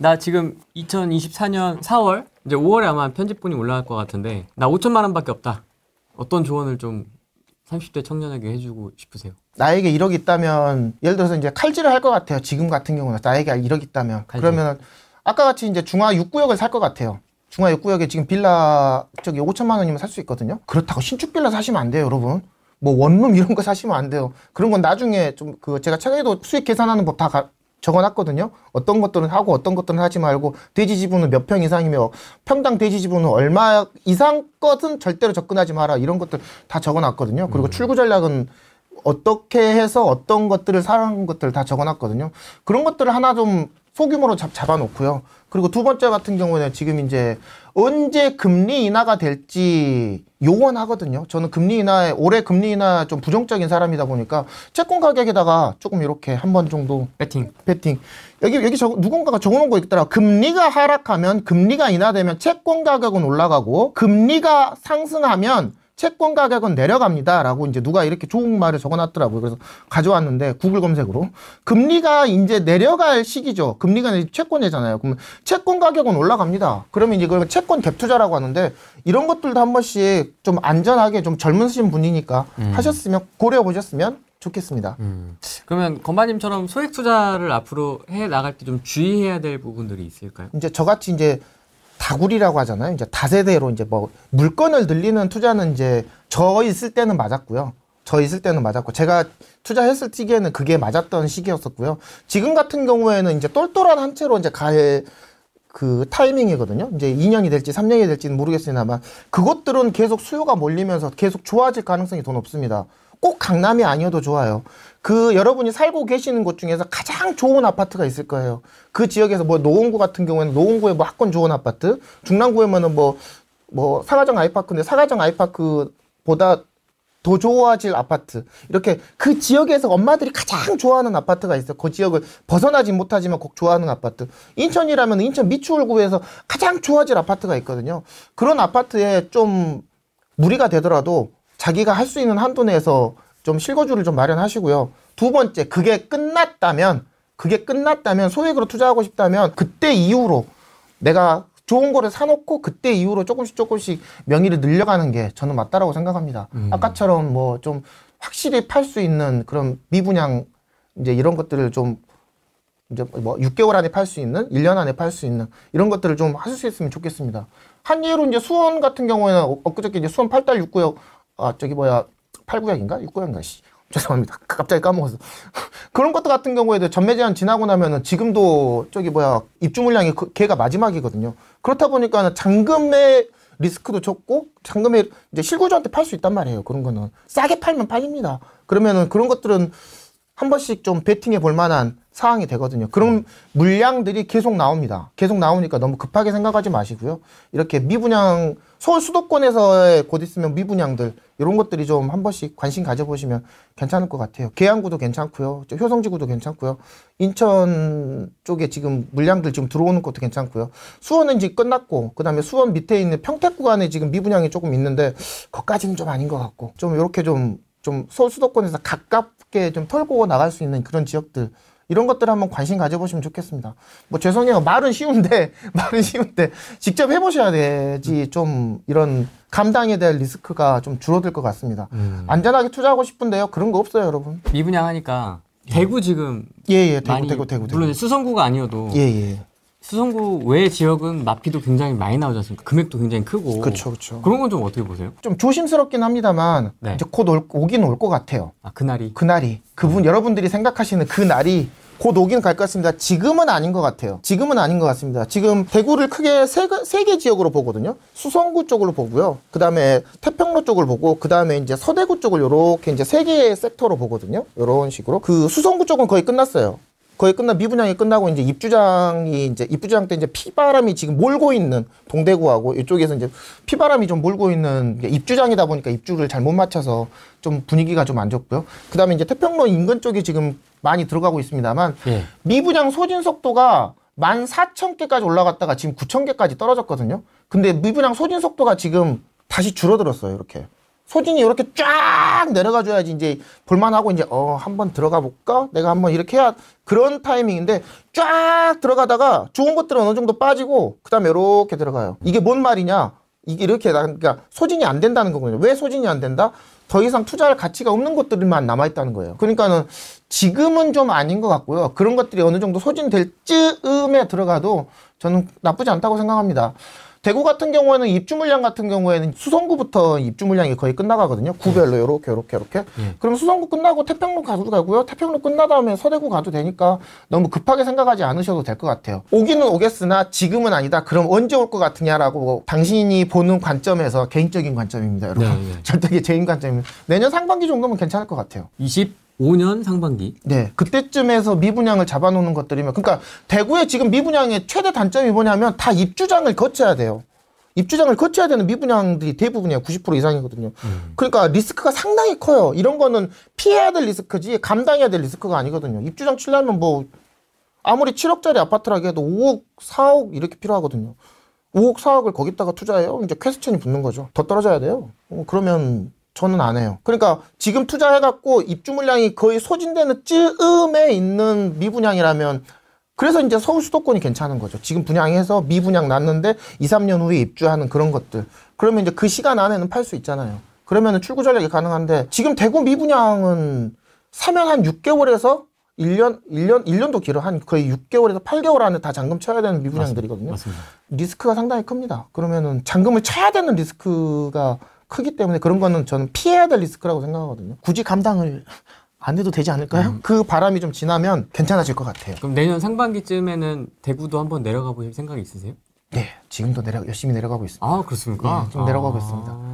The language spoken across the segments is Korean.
나 지금 2024년 4월 이제 5월에 아마 편집본이 올라갈 것 같은데 나 5천만 원밖에 없다. 어떤 조언을 좀 30대 청년에게 해주고 싶으세요? 나에게 1억 있다면 예를 들어서 이제 칼질을 할 것 같아요. 지금 같은 경우는 나에게 1억 있다면 칼질. 그러면 아까 같이 이제 중화 6구역을 살 것 같아요. 중화 6구역에 지금 빌라 저기 5천만 원이면 살 수 있거든요. 그렇다고 신축 빌라 사시면 안 돼요, 여러분. 뭐 원룸 이런 거 사시면 안 돼요. 그런 건 나중에 좀 그 제가 최근에도 수익 계산하는 법다 적어놨거든요. 어떤 것들은 하고 어떤 것들은 하지 말고 돼지 지분은 몇 평 이상이며 평당 돼지 지분은 얼마 이상 것은 절대로 접근하지 마라 이런 것들 다 적어놨거든요. 그리고 음. 출구 전략은 어떻게 해서 어떤 것들을 사는 것들을 다 적어놨거든요. 그런 것들을 하나 좀 소규모로 잡, 잡아놓고요. 그리고 두 번째 같은 경우는 지금 이제 언제 금리 인하가 될지 요원하거든요. 저는 금리 인하에 올해 금리 인하 좀 부정적인 사람이다 보니까 채권 가격에다가 조금 이렇게 한 번 정도 배팅 배팅 여기 여기 저, 누군가가 적어놓은 거 있더라. 금리가 하락하면 금리가 인하되면 채권 가격은 올라가고 금리가 상승하면 채권 가격은 내려갑니다라고 이제 누가 이렇게 좋은 말을 적어놨더라고요. 그래서 가져왔는데 구글 검색으로 금리가 이제 내려갈 시기죠. 금리가 채권이잖아요. 그러면 채권 가격은 올라갑니다. 그러면 이걸 채권 갭 투자라고 하는데 이런 것들도 한 번씩 좀 안전하게 좀 젊으신 분이니까 음. 하셨으면 고려해 보셨으면 좋겠습니다. 음. 그러면 건반님처럼 소액 투자를 앞으로 해 나갈 때 좀 주의해야 될 부분들이 있을까요? 이제 저같이 이제 다구리라고 하잖아요. 이제 다세대로 이제 뭐 물건을 늘리는 투자는 이제 저 있을 때는 맞았고요. 저 있을 때는 맞았고 제가 투자했을 시기에는 그게 맞았던 시기였었고요. 지금 같은 경우에는 이제 똘똘한 한 채로 이제 가해 그 타이밍이거든요. 이제 2년이 될지 3년이 될지는 모르겠으나만 그것들은 계속 수요가 몰리면서 계속 좋아질 가능성이 더 높습니다. 꼭 강남이 아니어도 좋아요. 그 여러분이 살고 계시는 곳 중에서 가장 좋은 아파트가 있을 거예요. 그 지역에서 뭐 노원구 같은 경우에는 노원구에 뭐 학권 좋은 아파트, 중랑구에면은 뭐, 뭐 사가정 아이파크인데 사가정 아이파크보다 더 좋아질 아파트 이렇게 그 지역에서 엄마들이 가장 좋아하는 아파트가 있어요 그 지역을 벗어나지 못하지만 꼭 좋아하는 아파트 인천이라면 인천 미추홀구에서 가장 좋아질 아파트가 있거든요 그런 아파트에 좀 무리가 되더라도 자기가 할 수 있는 한도 내에서 좀 실거주를 좀 마련하시고요. 두 번째, 그게 끝났다면, 그게 끝났다면, 소액으로 투자하고 싶다면, 그때 이후로 내가 좋은 거를 사놓고 그때 이후로 조금씩 조금씩 명의를 늘려가는 게 저는 맞다라고 생각합니다. 음. 아까처럼 뭐 좀 확실히 팔 수 있는 그런 미분양 이제 이런 것들을 좀 이제 뭐 6개월 안에 팔 수 있는, 1년 안에 팔 수 있는 이런 것들을 좀 하실 수 있으면 좋겠습니다. 한 예로 이제 수원 같은 경우에는 엊그저께 이제 수원 8달 6구역 아 저기 뭐야 8구약인가? 6구약인가? 씨. 죄송합니다. 갑자기 까먹었어. 그런 것들 같은 경우에도 전매 제한 지나고 나면은 지금도 저기 뭐야 입주 물량이 그, 걔가 마지막이거든요. 그렇다 보니까 잔금의 리스크도 적고 잔금에 이제 실거주한테 팔 수 있단 말이에요. 그런 거는 싸게 팔면 팔립니다. 그러면은 그런 것들은 한 번씩 좀 베팅해 볼 만한 사항이 되거든요. 그런 음. 물량들이 계속 나옵니다. 계속 나오니까 너무 급하게 생각하지 마시고요. 이렇게 미분양 서울 수도권에서의 곧 있으면 미분양들 이런 것들이 좀 한 번씩 관심 가져보시면 괜찮을 것 같아요. 계양구도 괜찮고요. 효성지구도 괜찮고요. 인천 쪽에 지금 물량들 지금 들어오는 것도 괜찮고요. 수원은 이제 끝났고 그다음에 수원 밑에 있는 평택 구간에 지금 미분양이 조금 있는데 그것까지는 좀 아닌 것 같고 좀 이렇게 좀 좀 서울 수도권에서 가깝게 좀 털고 나갈 수 있는 그런 지역들 이런 것들 한번 관심 가져보시면 좋겠습니다. 뭐 죄송해요. 말은 쉬운데, 말은 쉬운데, 직접 해보셔야 되지 좀 이런 감당에 대한 리스크가 좀 줄어들 것 같습니다. 음. 안전하게 투자하고 싶은데요. 그런 거 없어요, 여러분. 미분양 하니까 대구 지금 예, 예, 대구, 대구, 대구, 대구, 물론 수성구가 아니어도 예, 예. 수성구 외 지역은 마피도 굉장히 많이 나오지 않습니까? 금액도 굉장히 크고. 그렇죠, 그렇죠. 그런 건 좀 어떻게 보세요? 좀 조심스럽긴 합니다만 네. 이제 곧 올, 오긴 올 것 같아요. 아 그날이. 그날이 그분 음. 여러분들이 생각하시는 그 날이 곧 오긴 갈 것 같습니다. 지금은 아닌 것 같아요. 지금은 아닌 것 같습니다. 지금 대구를 크게 세, 개 지역으로 보거든요. 수성구 쪽으로 보고요. 그 다음에 태평로 쪽을 보고, 그 다음에 이제 서대구 쪽을 이렇게 이제 세 개의 섹터로 보거든요. 이런 식으로. 그 수성구 쪽은 거의 끝났어요. 거의 끝난 미분양이 끝나고 이제 입주장이 이제 입주장 때 이제 피바람이 지금 몰고 있는 동대구하고 이쪽에서 이제 피바람이 좀 몰고 있는 입주장이다 보니까 입주를 잘 못 맞춰서 좀 분위기가 좀 안 좋고요. 그다음에 이제 태평로 인근 쪽이 지금 많이 들어가고 있습니다만 예. 미분양 소진 속도가 만 사천 개까지 올라갔다가 지금 구천 개까지 떨어졌거든요. 근데 미분양 소진 속도가 지금 다시 줄어들었어요. 이렇게. 소진이 이렇게 쫙 내려가줘야지 이제 볼만하고 이제 어 한번 들어가 볼까? 내가 한번 이렇게 해야 그런 타이밍인데 쫙 들어가다가 좋은 것들은 어느 정도 빠지고 그다음에 이렇게 들어가요. 이게 뭔 말이냐? 이게 이렇게 그러니까 소진이 안 된다는 거거든요. 왜 소진이 안 된다? 더 이상 투자할 가치가 없는 것들만 남아있다는 거예요. 그러니까는 지금은 좀 아닌 것 같고요. 그런 것들이 어느 정도 소진될 즈음에 들어가도 저는 나쁘지 않다고 생각합니다. 대구 같은 경우에는 입주 물량 같은 경우에는 수성구부터 입주 물량이 거의 끝나가거든요. 구별로 이렇게 네. 이렇게 이렇게. 예. 네. 그럼 수성구 끝나고 태평로 가도 가고요 태평로 끝나다음에 서대구 가도 되니까 너무 급하게 생각하지 않으셔도 될 것 같아요. 오기는 오겠으나 지금은 아니다. 그럼 언제 올 것 같으냐라고 당신이 보는 관점에서 개인적인 관점입니다, 여러분. 네, 네. 절대 개인 관점입니다. 내년 상반기 정도면 괜찮을 것 같아요. 20 5년 상반기. 네. 그때쯤에서 미분양을 잡아놓는 것들이면, 그러니까 대구의 지금 미분양의 최대 단점이 뭐냐면 다 입주장을 거쳐야 돼요. 입주장을 거쳐야 되는 미분양들이 대부분이야. 에90% 이상이거든요. 음. 그러니까 리스크가 상당히 커요. 이런 거는 피해야 될 리스크지 감당해야 될 리스크가 아니거든요. 입주장 칠려면 뭐 아무리 7억짜리 아파트라 해도 5억, 4억 이렇게 필요하거든요. 5억, 4억을 거기다가 투자해요? 이제 퀘스천이 붙는 거죠. 더 떨어져야 돼요. 어, 그러면 저는 안 해요. 그러니까 지금 투자해갖고 입주 물량이 거의 소진되는 쯤에 있는 미분양이라면 그래서 이제 서울 수도권이 괜찮은 거죠. 지금 분양해서 미분양 났는데 2, 3년 후에 입주하는 그런 것들. 그러면 이제 그 시간 안에는 팔 수 있잖아요. 그러면 출구 전략이 가능한데 지금 대구 미분양은 사면 한 6개월에서 1년, 1년, 1년도 길어. 한 거의 6개월에서 8개월 안에 다 잔금 쳐야 되는 미분양들이거든요. 맞습니다. 리스크가 상당히 큽니다. 그러면은 잔금을 쳐야 되는 리스크가 크기 때문에 그런 거는 저는 피해야 될 리스크라고 생각하거든요. 굳이 감당을 안 해도 되지 않을까요? 음. 그 바람이 좀 지나면 괜찮아질 것 같아요. 그럼 내년 상반기쯤에는 대구도 한번 내려가 보실 생각이 있으세요? 네, 지금도 내려 열심히 내려가고 있습니다. 아 그렇습니까? 네, 좀 아. 내려가고 있습니다.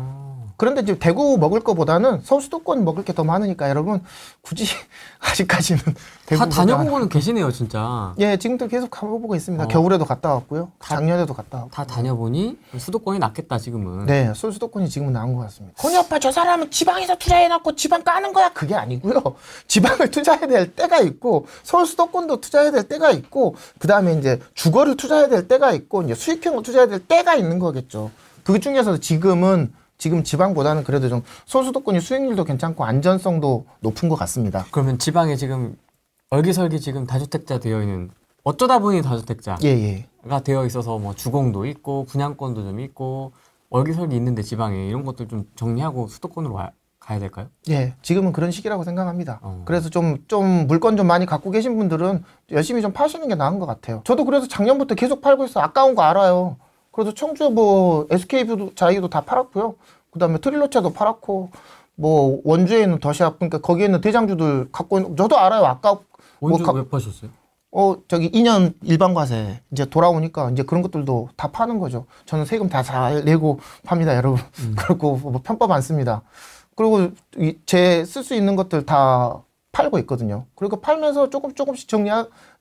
그런데 지금 대구 먹을 거보다는 서울 수도권 먹을 게 더 많으니까 여러분 굳이 아직까지는 대구 다 다녀보고는 계시네요 진짜. 예 지금도 계속 가보고 있습니다. 어. 겨울에도 갔다 왔고요. 작년에도 갔다 왔고. 다 다녀보니 수도권이 낫겠다 지금은. 네 서울 수도권이 지금은 나은 것 같습니다. 코희 오빠 저 사람은 지방에서 투자해놨고 지방 까는 거야 그게 아니고요. 지방을 투자해야 될 때가 있고 서울 수도권도 투자해야 될 때가 있고 그 다음에 이제 주거를 투자해야 될 때가 있고 이제 수익형을 투자해야 될 때가 있는 거겠죠. 그 중에서 지금은 지금 지방보다는 그래도 좀 소수도권이 수익률도 괜찮고 안전성도 높은 것 같습니다. 그러면 지방에 지금 얼기설기 지금 다주택자 되어 있는 어쩌다 보니 다주택자가 예, 예. 되어 있어서 뭐 주공도 있고 분양권도 좀 있고 얼기설기 있는데 지방에 이런 것들 좀 정리하고 수도권으로 와, 가야 될까요? 예, 지금은 그런 시기라고 생각합니다. 어. 그래서 좀, 좀 물건 좀 많이 갖고 계신 분들은 열심히 좀 파시는 게 나은 것 같아요. 저도 그래서 작년부터 계속 팔고 있어. 아까운 거 알아요. 그래서 청주 뭐 SK도 자이도 다 팔았고요. 그다음에 트릴로차도 팔았고 뭐 원주에 있는 더샵 그러니까 거기에 있는 대장주들 갖고 있는 저도 알아요. 아까 뭐 원주 뭐왜 파셨어요? 어 저기 2년 일반과세 이제 돌아오니까 이제 그런 것들도 다 파는 거죠. 저는 세금 다 잘 내고 팝니다, 여러분. 음. 그렇고뭐 편법 안 씁니다. 그리고 제 쓸 수 있는 것들 다 팔고 있거든요. 그리고 팔면서 조금 조금씩 정리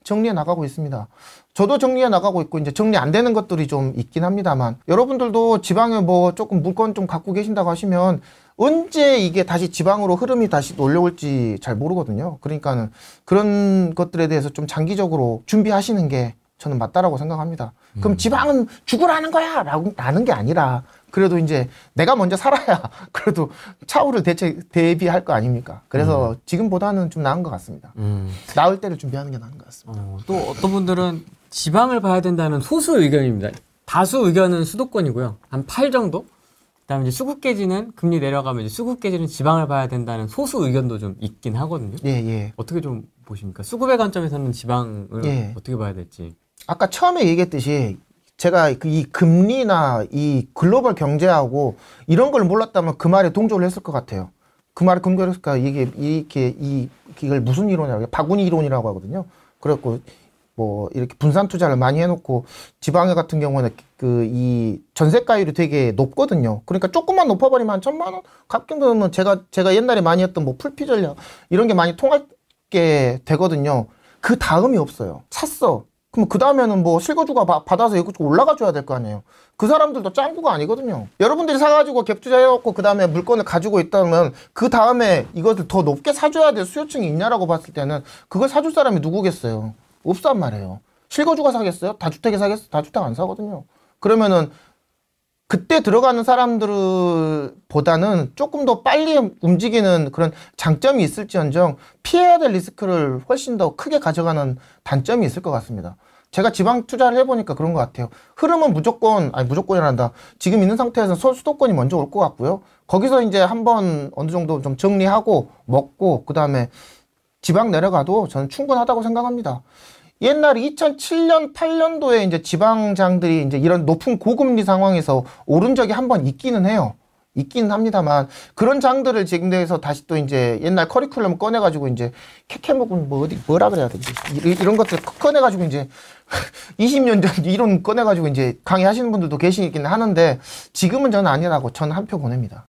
정리해 나가고 있습니다. 저도 정리해 나가고 있고 이제 정리 안 되는 것들이 좀 있긴 합니다만 여러분들도 지방에 뭐 조금 물건 좀 갖고 계신다고 하시면 언제 이게 다시 지방으로 흐름이 다시 올려올지 잘 모르거든요. 그러니까는 그런 것들에 대해서 좀 장기적으로 준비하시는 게 저는 맞다라고 생각합니다. 그럼 음. 지방은 죽으라는 거야! 라고, 라는 게 아니라, 그래도 이제 내가 먼저 살아야 그래도 차후를 대체, 대비할 거 아닙니까? 그래서 음. 지금보다는 좀 나은 것 같습니다. 음. 나을 때를 준비하는 게 나은 것 같습니다. 어, 또 어떤 분들은 지방을 봐야 된다는 소수 의견입니다. 다수 의견은 수도권이고요. 한 8 정도? 그다음에 이제 수급계지는 금리 내려가면 이제 수급계지는 지방을 봐야 된다는 소수 의견도 좀 있긴 하거든요. 예, 예. 어떻게 좀 보십니까? 수급의 관점에서는 지방을 예. 어떻게 봐야 될지. 아까 처음에 얘기했듯이 제가 그 이 금리나 이 글로벌 경제하고 이런 걸 몰랐다면 그 말에 동조를 했을 것 같아요. 그 말에 근거를 했을까? 이게 이렇게 이 이걸 무슨 이론이라고 바구니 이론이라고 하거든요. 그래갖고 뭐 이렇게 분산 투자를 많이 해놓고 지방에 같은 경우는 그 이 전세가율이 되게 높거든요. 그러니까 조금만 높아버리면 한 천만 원 갚긴 그러면 제가 제가 옛날에 많이 했던 뭐 풀피 전략 이런 게 많이 통할 게 되거든요. 그 다음이 없어요. 샀어 그럼 그 다음에는 뭐 실거주가 바, 받아서 이거저 올라가줘야 될 거 아니에요. 그 사람들도 짱구가 아니거든요. 여러분들이 사가지고 갭투자 해갖고 그 다음에 물건을 가지고 있다면 그 다음에 이것을 더 높게 사줘야 될 수요층이 있냐라고 봤을 때는 그걸 사줄 사람이 누구겠어요? 없단 말이에요. 실거주가 사겠어요? 다주택에 사겠어요? 다주택 안 사거든요. 그러면은 그때 들어가는 사람들보다는 조금 더 빨리 움직이는 그런 장점이 있을지언정 피해야 될 리스크를 훨씬 더 크게 가져가는 단점이 있을 것 같습니다. 제가 지방 투자를 해보니까 그런 것 같아요. 흐름은 무조건, 아니 무조건이란다. 지금 있는 상태에서 서 수도권이 먼저 올 것 같고요. 거기서 이제 한번 어느 정도 좀 정리하고 먹고 그 다음에 지방 내려가도 저는 충분하다고 생각합니다. 옛날 2007년, 8년도에 이제 지방장들이 이제 이런 높은 고금리 상황에서 오른 적이 한 번 있기는 해요. 있기는 합니다만 그런 장들을 지금 대해서 다시 또 이제 옛날 커리큘럼 꺼내가지고 이제 캐캐먹은 뭐 어디 뭐라 그래야 되지 이런 것들 꺼내가지고 이제 20년 전 이론 꺼내가지고 이제 강의하시는 분들도 계시긴 하는데 지금은 저는 아니라고 저는 한표 보냅니다.